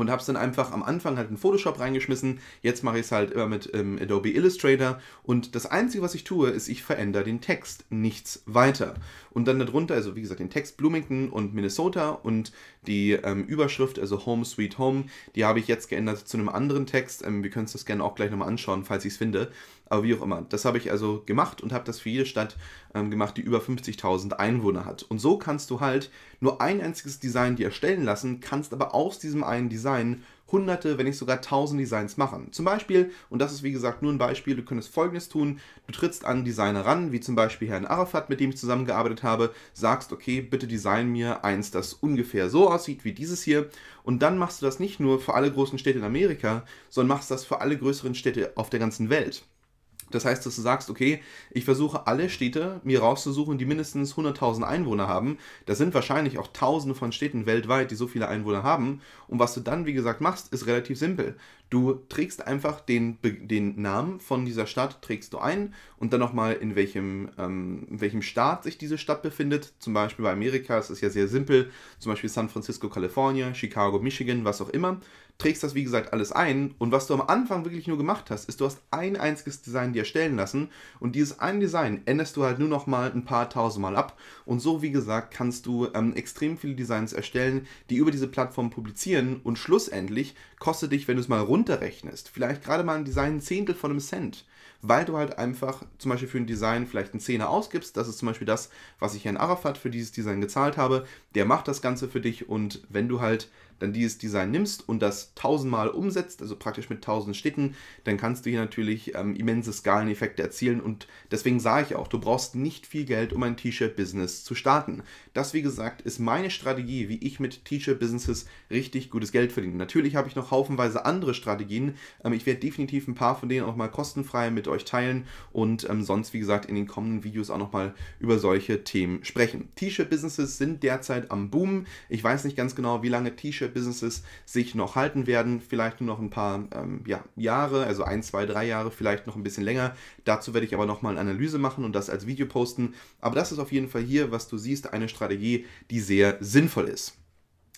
und habe es dann einfach am Anfang halt in Photoshop reingeschmissen. Jetzt mache ich es halt immer mit ähm, Adobe Illustrator und das Einzige, was ich tue, ist, ich verändere den Text, nichts weiter. Und dann darunter, also wie gesagt, den Text Bloomington und Minnesota und die ähm, Überschrift, also Home Sweet Home, die habe ich jetzt geändert zu einem anderen Text. Ähm, wir können es das gerne auch gleich nochmal anschauen, falls ich es finde. Aber wie auch immer, das habe ich also gemacht und habe das für jede Stadt ähm, gemacht, die über 50.000 Einwohner hat. Und so kannst du halt nur ein einziges Design dir erstellen lassen, kannst aber aus diesem einen Design hunderte, wenn nicht sogar tausend Designs machen. Zum Beispiel, und das ist wie gesagt nur ein Beispiel, du könntest folgendes tun, du trittst an Designer ran, wie zum Beispiel Herrn Arafat, mit dem ich zusammengearbeitet habe, sagst, okay, bitte design mir eins, das ungefähr so aussieht wie dieses hier, und dann machst du das nicht nur für alle großen Städte in Amerika, sondern machst das für alle größeren Städte auf der ganzen Welt. Das heißt, dass du sagst, okay, ich versuche alle Städte mir rauszusuchen, die mindestens 100.000 Einwohner haben. Das sind wahrscheinlich auch Tausende von Städten weltweit, die so viele Einwohner haben. Und was du dann, wie gesagt, machst, ist relativ simpel. Du trägst einfach den, den Namen von dieser Stadt, trägst du ein und dann nochmal, in welchem, ähm, in welchem Staat sich diese Stadt befindet. Zum Beispiel bei Amerika ist es ja sehr simpel, zum Beispiel San Francisco, Kalifornien, Chicago, Michigan, was auch immer trägst das, wie gesagt, alles ein. Und was du am Anfang wirklich nur gemacht hast, ist, du hast ein einziges Design dir erstellen lassen. Und dieses ein Design änderst du halt nur noch mal ein paar tausend Mal ab. Und so, wie gesagt, kannst du ähm, extrem viele Designs erstellen, die über diese Plattform publizieren. Und schlussendlich kostet dich, wenn du es mal runterrechnest, vielleicht gerade mal ein Design ein Zehntel von einem Cent weil du halt einfach zum Beispiel für ein Design vielleicht einen Zehner ausgibst. Das ist zum Beispiel das, was ich Herrn Arafat für dieses Design gezahlt habe. Der macht das Ganze für dich und wenn du halt dann dieses Design nimmst und das tausendmal umsetzt, also praktisch mit tausend Schnitten, dann kannst du hier natürlich ähm, immense Skaleneffekte erzielen und deswegen sage ich auch, du brauchst nicht viel Geld, um ein T-Shirt-Business zu starten. Das, wie gesagt, ist meine Strategie, wie ich mit T-Shirt-Businesses richtig gutes Geld verdiene. Natürlich habe ich noch haufenweise andere Strategien. Ähm, ich werde definitiv ein paar von denen auch mal kostenfrei mit euch teilen und ähm, sonst, wie gesagt, in den kommenden Videos auch nochmal über solche Themen sprechen. T-Shirt-Businesses sind derzeit am Boom. Ich weiß nicht ganz genau, wie lange T-Shirt Businesses sich noch halten werden. Vielleicht nur noch ein paar ähm, ja, Jahre, also ein, zwei, drei Jahre, vielleicht noch ein bisschen länger. Dazu werde ich aber nochmal eine Analyse machen und das als Video posten. Aber das ist auf jeden Fall hier, was du siehst, eine Strategie, die sehr sinnvoll ist.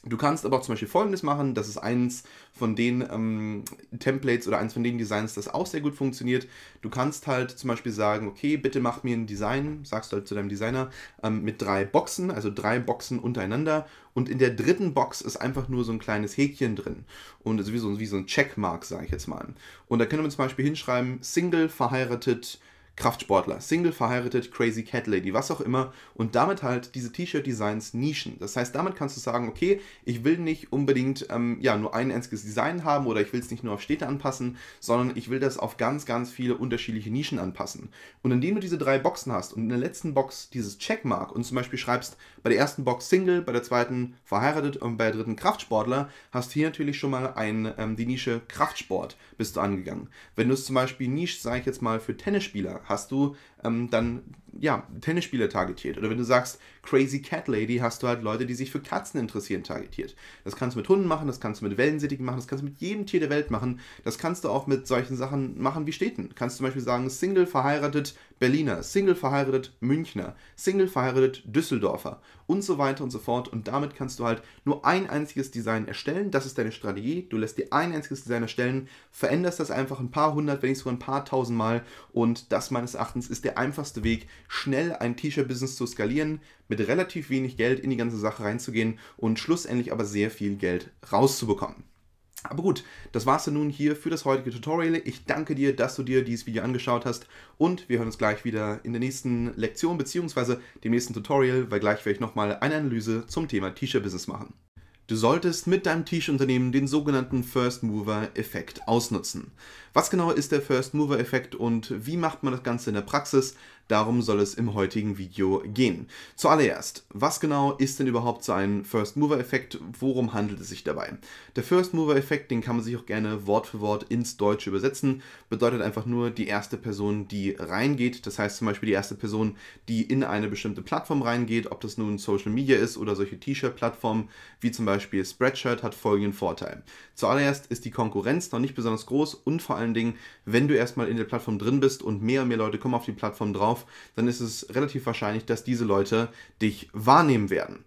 Du kannst aber auch zum Beispiel folgendes machen, das ist eins von den ähm, Templates oder eins von den Designs, das auch sehr gut funktioniert. Du kannst halt zum Beispiel sagen, okay, bitte mach mir ein Design, sagst du halt zu deinem Designer, ähm, mit drei Boxen, also drei Boxen untereinander und in der dritten Box ist einfach nur so ein kleines Häkchen drin. Und also wie so, wie so ein Checkmark, sage ich jetzt mal. Und da können wir zum Beispiel hinschreiben, Single, verheiratet, Kraftsportler, Single, verheiratet, Crazy Cat Lady, was auch immer und damit halt diese T-Shirt-Designs nischen. Das heißt, damit kannst du sagen, okay, ich will nicht unbedingt ähm, ja, nur ein einziges Design haben oder ich will es nicht nur auf Städte anpassen, sondern ich will das auf ganz, ganz viele unterschiedliche Nischen anpassen. Und indem du diese drei Boxen hast und in der letzten Box dieses Checkmark und zum Beispiel schreibst bei der ersten Box Single, bei der zweiten verheiratet und bei der dritten Kraftsportler, hast du hier natürlich schon mal ein, ähm, die Nische Kraftsport bist du angegangen. Wenn du es zum Beispiel Nische, sage ich jetzt mal, für Tennisspieler hast du ähm, dann ja, Tennisspieler targetiert. Oder wenn du sagst Crazy Cat Lady, hast du halt Leute, die sich für Katzen interessieren, targetiert. Das kannst du mit Hunden machen, das kannst du mit Wellensittigen machen, das kannst du mit jedem Tier der Welt machen. Das kannst du auch mit solchen Sachen machen wie Städten. Kannst du zum Beispiel sagen, Single, verheiratet, Berliner, Single verheiratet, Münchner, Single verheiratet, Düsseldorfer und so weiter und so fort. Und damit kannst du halt nur ein einziges Design erstellen. Das ist deine Strategie. Du lässt dir ein einziges Design erstellen, veränderst das einfach ein paar hundert, wenn nicht sogar ein paar tausend Mal. Und das meines Erachtens ist der einfachste Weg, schnell ein T-Shirt-Business zu skalieren, mit relativ wenig Geld in die ganze Sache reinzugehen und schlussendlich aber sehr viel Geld rauszubekommen. Aber gut, das war's dann nun hier für das heutige Tutorial. Ich danke dir, dass du dir dieses Video angeschaut hast und wir hören uns gleich wieder in der nächsten Lektion bzw. dem nächsten Tutorial, weil gleich werde ich nochmal eine Analyse zum Thema T-Shirt-Business machen. Du solltest mit deinem T-Shirt-Unternehmen den sogenannten First Mover-Effekt ausnutzen. Was genau ist der First Mover-Effekt und wie macht man das Ganze in der Praxis? Darum soll es im heutigen Video gehen. Zuallererst, was genau ist denn überhaupt so ein First Mover Effekt? Worum handelt es sich dabei? Der First Mover Effekt, den kann man sich auch gerne Wort für Wort ins Deutsche übersetzen, bedeutet einfach nur die erste Person, die reingeht. Das heißt zum Beispiel die erste Person, die in eine bestimmte Plattform reingeht, ob das nun Social Media ist oder solche T-Shirt-Plattformen wie zum Beispiel Spreadshirt, hat folgenden Vorteil. Zuallererst ist die Konkurrenz noch nicht besonders groß und vor allen Dingen, wenn du erstmal in der Plattform drin bist und mehr und mehr Leute kommen auf die Plattform drauf, dann ist es relativ wahrscheinlich, dass diese Leute dich wahrnehmen werden.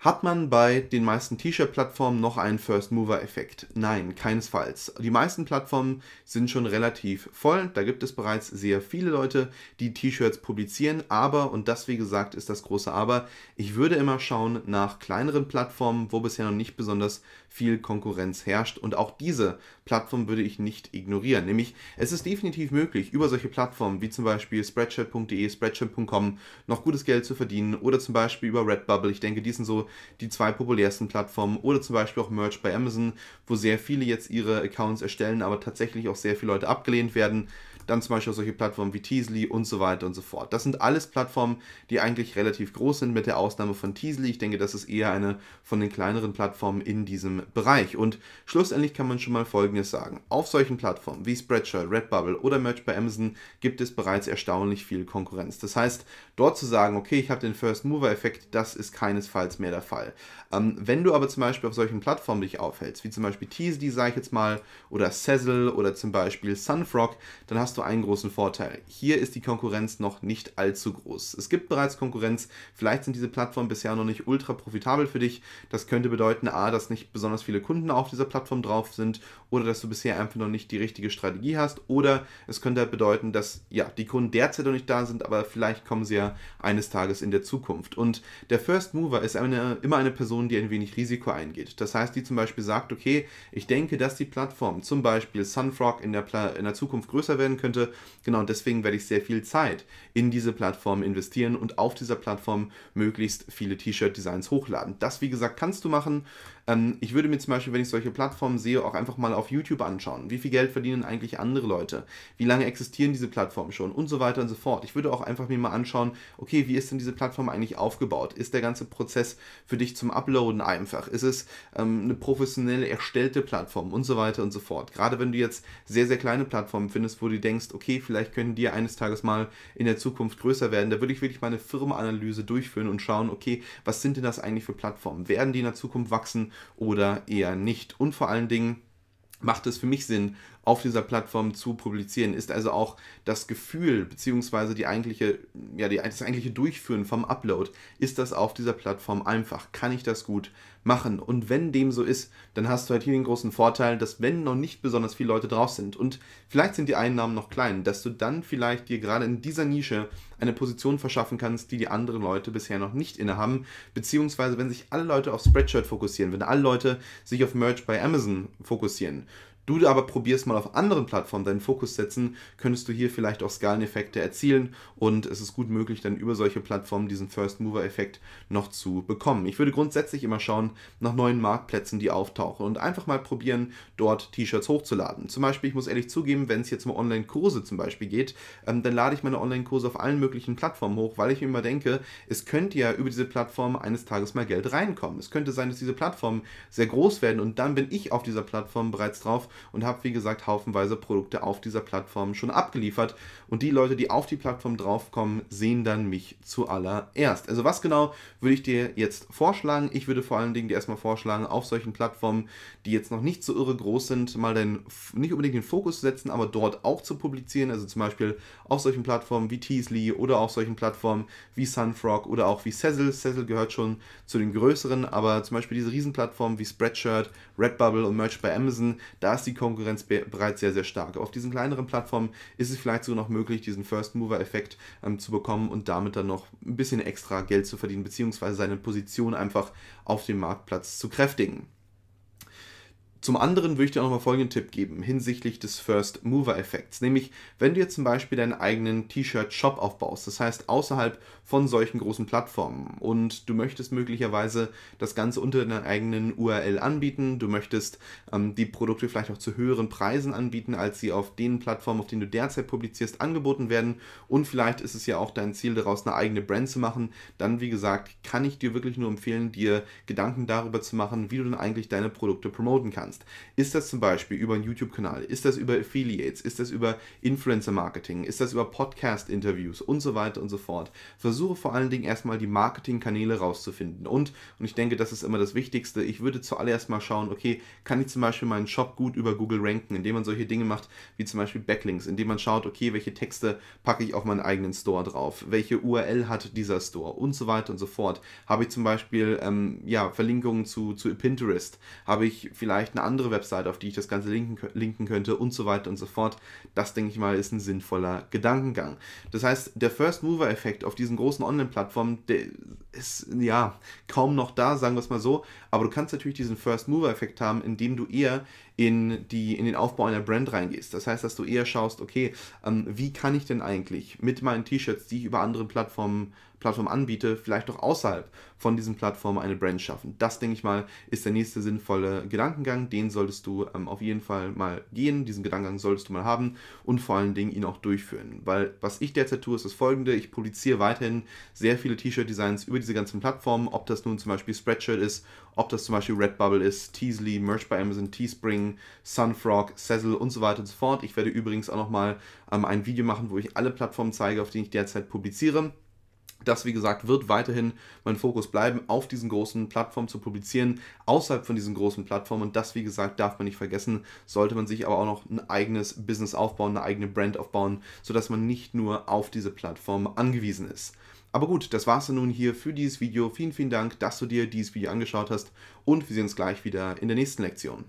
Hat man bei den meisten T-Shirt-Plattformen noch einen First-Mover-Effekt? Nein, keinesfalls. Die meisten Plattformen sind schon relativ voll. Da gibt es bereits sehr viele Leute, die T-Shirts publizieren. Aber, und das wie gesagt ist das große Aber, ich würde immer schauen nach kleineren Plattformen, wo bisher noch nicht besonders viel Konkurrenz herrscht. Und auch diese Plattform würde ich nicht ignorieren. Nämlich, es ist definitiv möglich, über solche Plattformen wie zum Beispiel Spreadshirt.de, Spreadshirt.com noch gutes Geld zu verdienen oder zum Beispiel über Redbubble. Ich denke, die sind so die zwei populärsten Plattformen oder zum Beispiel auch Merch bei Amazon, wo sehr viele jetzt ihre Accounts erstellen, aber tatsächlich auch sehr viele Leute abgelehnt werden dann zum Beispiel solche Plattformen wie Teasley und so weiter und so fort. Das sind alles Plattformen, die eigentlich relativ groß sind, mit der Ausnahme von Teasley. Ich denke, das ist eher eine von den kleineren Plattformen in diesem Bereich. Und schlussendlich kann man schon mal Folgendes sagen. Auf solchen Plattformen wie Spreadshirt, Redbubble oder Merch bei Amazon gibt es bereits erstaunlich viel Konkurrenz. Das heißt, dort zu sagen, okay, ich habe den First Mover Effekt, das ist keinesfalls mehr der Fall. Ähm, wenn du aber zum Beispiel auf solchen Plattformen dich aufhältst, wie zum Beispiel Teasley, sage ich jetzt mal, oder Sezzle oder zum Beispiel Sunfrog, dann hast du du einen großen Vorteil. Hier ist die Konkurrenz noch nicht allzu groß. Es gibt bereits Konkurrenz, vielleicht sind diese Plattformen bisher noch nicht ultra profitabel für dich. Das könnte bedeuten, a, dass nicht besonders viele Kunden auf dieser Plattform drauf sind oder dass du bisher einfach noch nicht die richtige Strategie hast oder es könnte halt bedeuten, dass ja, die Kunden derzeit noch nicht da sind, aber vielleicht kommen sie ja eines Tages in der Zukunft. Und der First Mover ist eine, immer eine Person, die ein wenig Risiko eingeht. Das heißt, die zum Beispiel sagt, okay, ich denke, dass die Plattform, zum Beispiel Sunfrog, in der, Pla in der Zukunft größer werden könnte, könnte. Genau, deswegen werde ich sehr viel Zeit in diese Plattform investieren und auf dieser Plattform möglichst viele T-Shirt-Designs hochladen. Das, wie gesagt, kannst du machen. Ähm, ich würde mir zum Beispiel, wenn ich solche Plattformen sehe, auch einfach mal auf YouTube anschauen. Wie viel Geld verdienen eigentlich andere Leute? Wie lange existieren diese Plattformen schon? Und so weiter und so fort. Ich würde auch einfach mir mal anschauen, okay, wie ist denn diese Plattform eigentlich aufgebaut? Ist der ganze Prozess für dich zum Uploaden einfach? Ist es ähm, eine professionell erstellte Plattform und so weiter und so fort? Gerade wenn du jetzt sehr, sehr kleine Plattformen findest, wo du denkst, okay, vielleicht können die eines Tages mal in der Zukunft größer werden, da würde ich wirklich meine Firmenanalyse durchführen und schauen, okay, was sind denn das eigentlich für Plattformen? Werden die in der Zukunft wachsen oder eher nicht. Und vor allen Dingen macht es für mich Sinn, auf dieser Plattform zu publizieren? Ist also auch das Gefühl bzw. die eigentliche, ja, die, das eigentliche Durchführen vom Upload, ist das auf dieser Plattform einfach? Kann ich das gut? machen. Und wenn dem so ist, dann hast du halt hier den großen Vorteil, dass wenn noch nicht besonders viele Leute drauf sind und vielleicht sind die Einnahmen noch klein, dass du dann vielleicht dir gerade in dieser Nische eine Position verschaffen kannst, die die anderen Leute bisher noch nicht innehaben, beziehungsweise wenn sich alle Leute auf Spreadshirt fokussieren, wenn alle Leute sich auf Merch bei Amazon fokussieren du aber probierst mal auf anderen Plattformen deinen Fokus setzen, könntest du hier vielleicht auch Skaleneffekte erzielen und es ist gut möglich, dann über solche Plattformen diesen First Mover Effekt noch zu bekommen. Ich würde grundsätzlich immer schauen nach neuen Marktplätzen, die auftauchen und einfach mal probieren, dort T-Shirts hochzuladen. Zum Beispiel, ich muss ehrlich zugeben, wenn es jetzt um Online-Kurse zum Beispiel geht, ähm, dann lade ich meine Online-Kurse auf allen möglichen Plattformen hoch, weil ich mir immer denke, es könnte ja über diese Plattform eines Tages mal Geld reinkommen. Es könnte sein, dass diese Plattformen sehr groß werden und dann bin ich auf dieser Plattform bereits drauf und habe, wie gesagt, haufenweise Produkte auf dieser Plattform schon abgeliefert. Und die Leute, die auf die Plattform draufkommen, sehen dann mich zuallererst. Also was genau würde ich dir jetzt vorschlagen? Ich würde vor allen Dingen dir erstmal vorschlagen, auf solchen Plattformen, die jetzt noch nicht so irre groß sind, mal den, nicht unbedingt den Fokus zu setzen, aber dort auch zu publizieren. Also zum Beispiel auf solchen Plattformen wie Teasley oder auf solchen Plattformen wie Sunfrog oder auch wie Sezzle. Sezzle gehört schon zu den größeren, aber zum Beispiel diese Riesenplattformen wie Spreadshirt, Redbubble und Merch bei Amazon, da ist die die Konkurrenz be bereits sehr, sehr stark. Auf diesen kleineren Plattformen ist es vielleicht sogar noch möglich, diesen First-Mover-Effekt ähm, zu bekommen und damit dann noch ein bisschen extra Geld zu verdienen, beziehungsweise seine Position einfach auf dem Marktplatz zu kräftigen. Zum anderen würde ich dir auch nochmal folgenden Tipp geben hinsichtlich des First Mover Effekts. Nämlich, wenn du jetzt zum Beispiel deinen eigenen T-Shirt-Shop aufbaust, das heißt außerhalb von solchen großen Plattformen und du möchtest möglicherweise das Ganze unter deiner eigenen URL anbieten, du möchtest ähm, die Produkte vielleicht auch zu höheren Preisen anbieten, als sie auf den Plattformen, auf denen du derzeit publizierst, angeboten werden und vielleicht ist es ja auch dein Ziel, daraus eine eigene Brand zu machen, dann wie gesagt, kann ich dir wirklich nur empfehlen, dir Gedanken darüber zu machen, wie du dann eigentlich deine Produkte promoten kannst kannst. Ist das zum Beispiel über einen YouTube-Kanal? Ist das über Affiliates? Ist das über Influencer-Marketing? Ist das über Podcast-Interviews und so weiter und so fort? Versuche vor allen Dingen erstmal die Marketing-Kanäle rauszufinden. Und, und ich denke, das ist immer das Wichtigste, ich würde zuallererst mal schauen, okay, kann ich zum Beispiel meinen Shop gut über Google ranken, indem man solche Dinge macht, wie zum Beispiel Backlinks, indem man schaut, okay, welche Texte packe ich auf meinen eigenen Store drauf? Welche URL hat dieser Store? Und so weiter und so fort. Habe ich zum Beispiel ähm, ja, Verlinkungen zu, zu Pinterest? Habe ich vielleicht eine andere Website, auf die ich das Ganze linken, linken könnte und so weiter und so fort. Das, denke ich mal, ist ein sinnvoller Gedankengang. Das heißt, der First-Mover-Effekt auf diesen großen Online-Plattformen, der ist ja kaum noch da, sagen wir es mal so. Aber du kannst natürlich diesen First-Mover-Effekt haben, indem du eher in, die, in den Aufbau einer Brand reingehst. Das heißt, dass du eher schaust, okay, ähm, wie kann ich denn eigentlich mit meinen T-Shirts, die ich über andere Plattformen Plattform anbiete, vielleicht auch außerhalb von diesen Plattformen eine Brand schaffen. Das, denke ich mal, ist der nächste sinnvolle Gedankengang. Den solltest du ähm, auf jeden Fall mal gehen. Diesen Gedankengang solltest du mal haben und vor allen Dingen ihn auch durchführen. Weil was ich derzeit tue, ist das folgende. Ich publiziere weiterhin sehr viele T-Shirt-Designs über diese ganzen Plattformen. Ob das nun zum Beispiel Spreadshirt ist, ob das zum Beispiel Redbubble ist, Teasley, Merch bei Amazon, Teespring, Sunfrog, Sezzle und so weiter und so fort. Ich werde übrigens auch nochmal ähm, ein Video machen, wo ich alle Plattformen zeige, auf denen ich derzeit publiziere das, wie gesagt, wird weiterhin mein Fokus bleiben, auf diesen großen Plattformen zu publizieren, außerhalb von diesen großen Plattformen. Und das, wie gesagt, darf man nicht vergessen. Sollte man sich aber auch noch ein eigenes Business aufbauen, eine eigene Brand aufbauen, sodass man nicht nur auf diese Plattform angewiesen ist. Aber gut, das war's dann nun hier für dieses Video. Vielen, vielen Dank, dass du dir dieses Video angeschaut hast und wir sehen uns gleich wieder in der nächsten Lektion.